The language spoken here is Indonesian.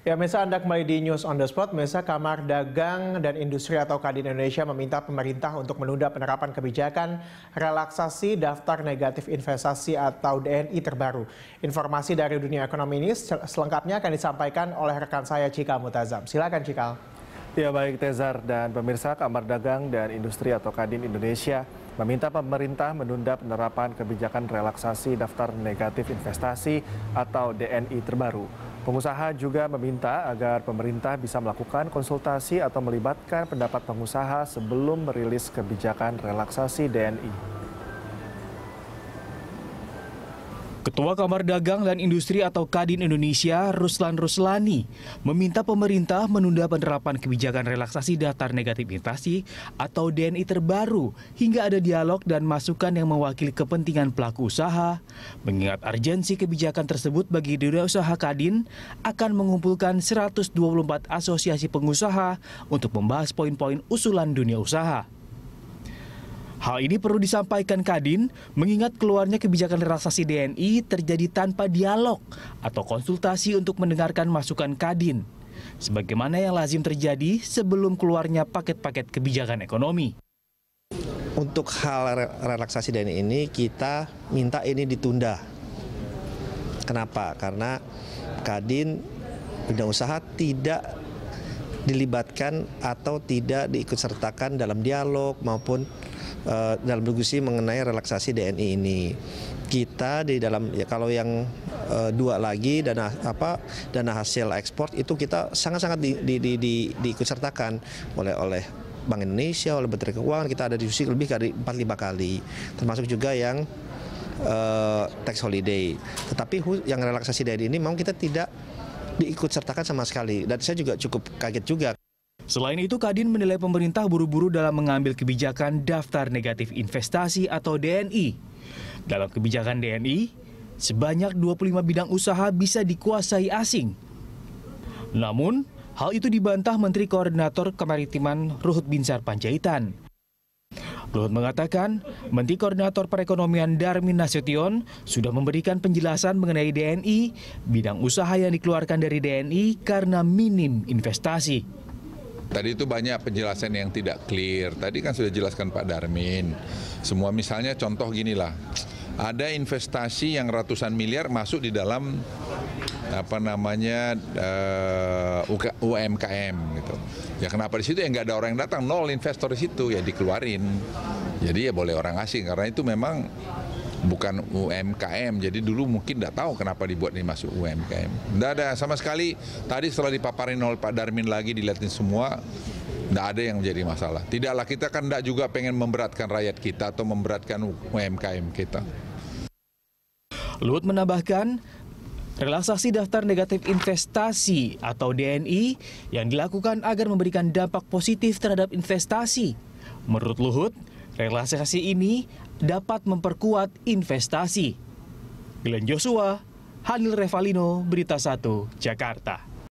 Ya, Mesa Anda kembali di News on the Spot. Mesa Kamar Dagang dan Industri atau Kadin Indonesia meminta pemerintah untuk menunda penerapan kebijakan relaksasi daftar negatif investasi atau DNI terbaru. Informasi dari dunia ekonomi ini selengkapnya akan disampaikan oleh rekan saya Cika Mutazam. Silakan Cika. Ya baik Tezar dan pemirsa Kamar Dagang dan Industri atau Kadin Indonesia meminta pemerintah menunda penerapan kebijakan relaksasi daftar negatif investasi atau DNI terbaru. Pengusaha juga meminta agar pemerintah bisa melakukan konsultasi atau melibatkan pendapat pengusaha sebelum merilis kebijakan relaksasi DNI. Ketua Kamar Dagang dan Industri atau Kadin Indonesia, Ruslan Ruslani, meminta pemerintah menunda penerapan kebijakan relaksasi datar negatif inflasi atau DNI terbaru hingga ada dialog dan masukan yang mewakili kepentingan pelaku usaha, mengingat urgensi kebijakan tersebut bagi dunia usaha Kadin akan mengumpulkan 124 asosiasi pengusaha untuk membahas poin-poin usulan dunia usaha. Hal ini perlu disampaikan Kadin mengingat keluarnya kebijakan relaksasi DNI terjadi tanpa dialog atau konsultasi untuk mendengarkan masukan Kadin. Sebagaimana yang lazim terjadi sebelum keluarnya paket-paket kebijakan ekonomi. Untuk hal relaksasi DNI ini kita minta ini ditunda. Kenapa? Karena Kadin tidak usaha tidak dilibatkan atau tidak diikutsertakan dalam dialog maupun Eh, dalam diskusi mengenai relaksasi DNI ini. Kita di dalam ya kalau yang uh, dua lagi dana apa dana hasil ekspor itu kita sangat-sangat di, di, di, di, oleh oleh Bank Indonesia, oleh Menteri Keuangan kita ada diskusi lebih dari empat lima kali. Termasuk juga yang uh, tax holiday. Tetapi yang relaksasi DNI ini memang kita tidak diikutsertakan sama sekali. Dan saya juga cukup kaget juga. Selain itu, Kadin menilai pemerintah buru-buru dalam mengambil kebijakan daftar negatif investasi atau DNI. Dalam kebijakan DNI, sebanyak 25 bidang usaha bisa dikuasai asing. Namun, hal itu dibantah Menteri Koordinator Kemaritiman Ruhut Binsar Panjaitan. Ruhut mengatakan, Menteri Koordinator Perekonomian Darmin Nasution sudah memberikan penjelasan mengenai DNI, bidang usaha yang dikeluarkan dari DNI karena minim investasi. Tadi itu banyak penjelasan yang tidak clear. Tadi kan sudah jelaskan Pak Darmin. Semua misalnya contoh ginilah. Ada investasi yang ratusan miliar masuk di dalam apa namanya uh, eh, UMKM gitu. Ya kenapa di situ ya nggak ada orang yang datang, nol investor di situ ya dikeluarin. Jadi ya boleh orang asing karena itu memang bukan UMKM. Jadi dulu mungkin tidak tahu kenapa dibuat ini masuk UMKM. Nggak ada sama sekali. Tadi setelah dipaparin oleh Pak Darmin lagi dilihatin semua, tidak ada yang menjadi masalah. Tidaklah kita kan tidak juga pengen memberatkan rakyat kita atau memberatkan UMKM kita. Luhut menambahkan, relaksasi daftar negatif investasi atau DNI yang dilakukan agar memberikan dampak positif terhadap investasi. Menurut Luhut, relaksasi ini dapat memperkuat investasi. Glenn Joshua, Hanil Revalino, Berita 1, Jakarta.